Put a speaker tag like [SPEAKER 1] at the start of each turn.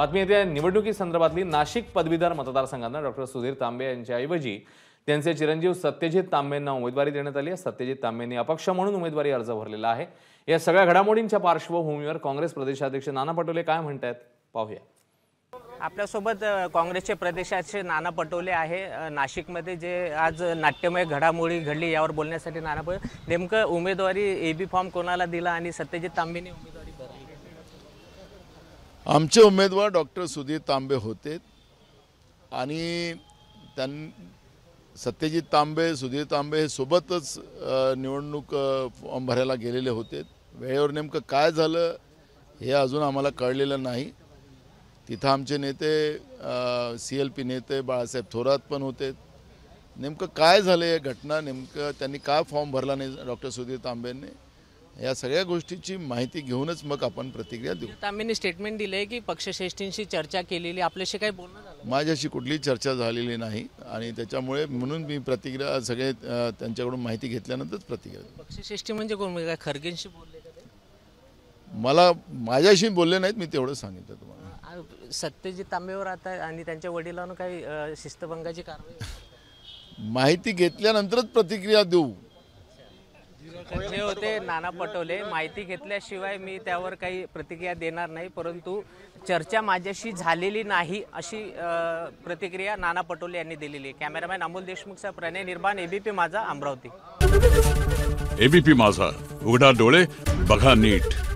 [SPEAKER 1] बातमी येते निवडणुकीसंदर्भातली नाशिक पदवीधर मतदारसंघांना डॉक्टर सुधीर तांबे यांच्याऐवजी त्यांचे चिरंजीव सत्यजित तांबेंना उमेदवारी देण्यात आली आहे सत्यजित तांबेंनी अपक्ष म्हणून उमेदवारी अर्ज भरलेला आहे या सगळ्या घडामोडींच्या पार्श्वभूमीवर काँग्रेस प्रदेशाध्यक्ष नाना पटोले काय म्हणत आहेत पाहूया
[SPEAKER 2] आपल्यासोबत काँग्रेसचे प्रदेशाचे नाना पटोले आहे नाशिकमध्ये जे आज नाट्यमय घडामोडी घडली यावर बोलण्यासाठी नाना पटोले नेमकं उमेदवारी ए बी फॉर्म कोणाला दिला आणि सत्यजित तांबेने उमेदवारी
[SPEAKER 3] आमचे उमेदवार डॉक्टर सुधीर तांबे होते आणि त्यां सत्यजित तांबे सुधीर तांबे हे सोबतच निवडणूक फॉर्म भरायला गेलेले होते वेळेवर नेमकं काय झालं हे अजून आम्हाला कळलेलं नाही तिथं आमचे नेते सी एल पी नेते बाळासाहेब थोरात पण होते नेमकं काय झालं हे घटना नेमकं त्यांनी का फॉर्म भरला नाही डॉक्टर सुधीर तांबेंनी या सगळ्या गोष्टीची माहिती घेऊनच मग आपण प्रतिक्रिया देऊ म्हणजे
[SPEAKER 2] आम्ही स्टेटमेंट दिले की पक्षश्रेष्ठींशी चर्चा केलेली आपल्याशी काही बोलणं
[SPEAKER 3] माझ्याशी कुठली चर्चा झालेली नाही आणि त्याच्यामुळे म्हणून मी प्रतिक्रिया सगळे त्यांच्याकडून माहिती घेतल्यानंतरच प्रतिक्रिया
[SPEAKER 2] पक्षश्रेष्ठी म्हणजे कोण म्हणजे काय खरगेंशी बोलले
[SPEAKER 3] मला माझ्याशी बोलले नाहीत मी तेवढं सांगितलं
[SPEAKER 2] तुम्हाला सत्यजित तांबेवर आता आणि त्यांच्या वडिलांना काही शिस्तभंगाची कारवाई
[SPEAKER 3] माहिती घेतल्यानंतरच प्रतिक्रिया देऊ
[SPEAKER 2] होते नाना पटोले माहिती घेतल्याशिवाय मी त्यावर काही प्रतिक्रिया देणार नाही परंतु चर्चा माझ्याशी झालेली नाही अशी प्रतिक्रिया नाना पटोले यांनी दिलेली आहे कॅमेरामॅन अमोल देशमुखचा प्रणय निर्माण एबीपी माझा अमरावती
[SPEAKER 3] एबीपी माझा उघडा डोळे बघा नीट